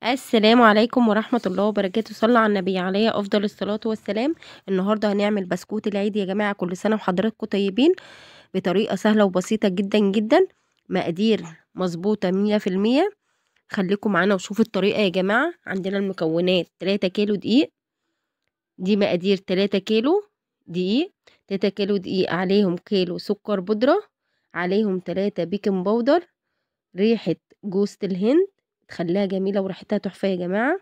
السلام عليكم ورحمة الله وبركاته صلى على النبي عليه أفضل الصلاة والسلام النهاردة هنعمل بسكوت العيد يا جماعة كل سنة وحضراتكم طيبين بطريقة سهلة وبسيطة جدا جدا مقادير مظبوطة مية في المية خليكم معانا وشوفوا الطريقة يا جماعة عندنا المكونات تلاتة كيلو دقيق دي مقادير تلاتة كيلو دقيق تلاتة كيلو دقيق عليهم كيلو سكر بودرة عليهم تلاتة بيكنج باودر ريحة جوزة الهند بتخليها جميلة وريحتها تحفة يا جماعة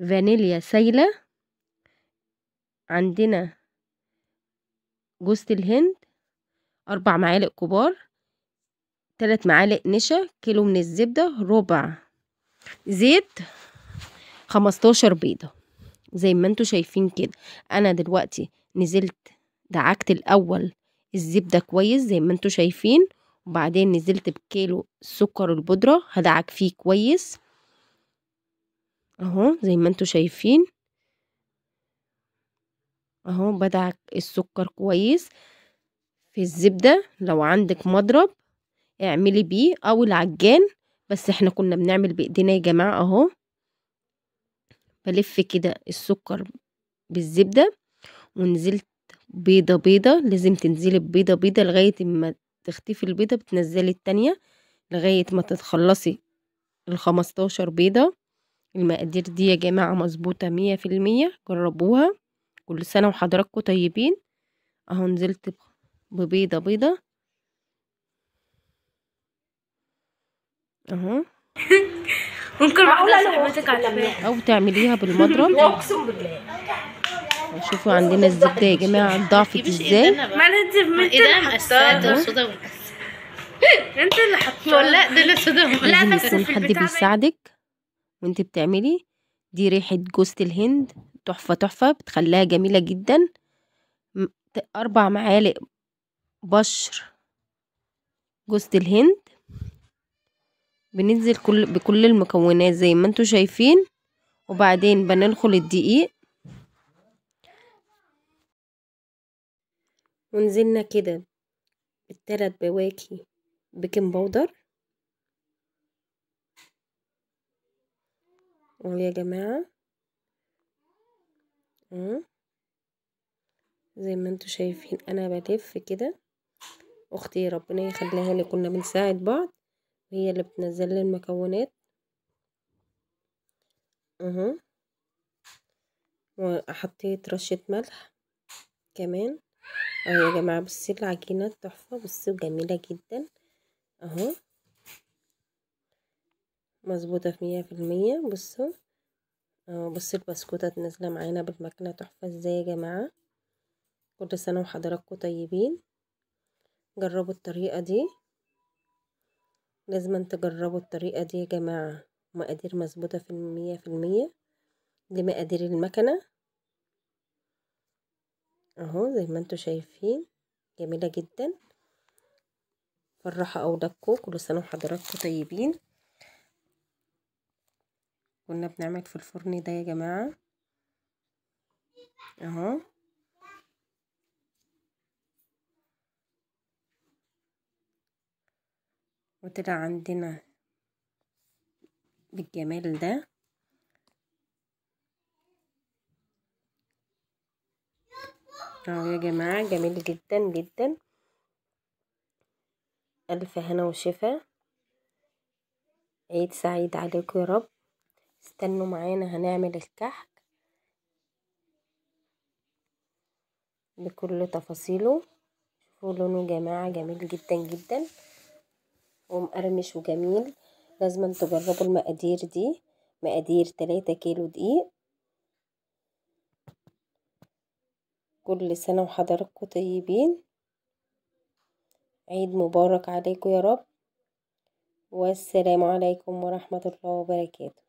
فانيليا سايلة عندنا جوزة الهند أربع معالق كبار تلات معالق نشا كيلو من الزبدة ربع زيت خمستاشر بيضة زي ما انتوا شايفين كده أنا دلوقتي نزلت دعكت الأول الزبدة كويس زي ما انتوا شايفين وبعدين نزلت بكيلو سكر البودرة هدعك فيه كويس اهو زي ما انتوا شايفين اهو بدعك السكر كويس في الزبدة لو عندك مضرب اعملي بيه او العجان بس احنا كنا بنعمل بايدينا يا جماعة اهو بلف كده السكر بالزبدة ونزلت بيضة بيضة لازم تنزلي بيضة بيضة لغاية ما بتختفي البيضة بتنزلي التانية لغاية ما تتخلصي الخمستاشر بيضة المقادير دي يا جماعة مظبوطة مية في المية جربوها كل سنة وحضراتكم طيبين اهو نزلت ببيضة بيضة اهو ممكن واحدة صاحبتك على او تعمليها بالمضرب اقسم بالله شوفوا عندنا الزبدة يا جماعة ضعفت ازاي إيه ما انا انت السادة انت اللي حطاه لا ده السودة لا بس يكون حد بيساعدك وانت بتعملي دي ريحة جوزة الهند تحفة تحفة بتخليها جميلة جدا أربع معالق بشر جوزة الهند بننزل كل بكل المكونات زي ما انتوا شايفين وبعدين بننخل الدقيق ونزلنا كده بالتلات بواكي بيكنج بودر اهو يا جماعة اهو زي ما انتوا شايفين انا بلف كده اختي ربنا يخليها لي كنا بنساعد بعض هي اللي بتنزل لي المكونات اهو وحطيت رشة ملح كمان اهي يا جماعة بصي العجينة تحفة بصي جميله جدا اهو مظبوطة في مية في المية بصوا اهو بصي البسكوتة نازلة معانا بالمكنه تحفة ازاي يا جماعة كل سنة وحضراتكم طيبين جربوا الطريقة دي لازم تجربوا الطريقة دي يا جماعة مقادير مظبوطة في المية في المية دي مقادير المكنة اهو زي ما انتم شايفين جميلة جدا فرحة أولادكم كل سنة وحضراتكم طيبين كنا بنعمل في الفرن ده يا جماعة اهو وطلع عندنا بالجمال ده اهو يا جماعة جميل جدا جدا ألف هنا وشفا عيد سعيد عليكم يا رب استنوا معانا هنعمل الكحك بكل تفاصيله شوفوا لونه جماعة جميل جدا جدا ومقرمش وجميل لازم تجربوا المقادير دي مقادير تلاتة كيلو دقيق كل سنة وحضراتكم طيبين عيد مبارك عليكم يا رب والسلام عليكم ورحمة الله وبركاته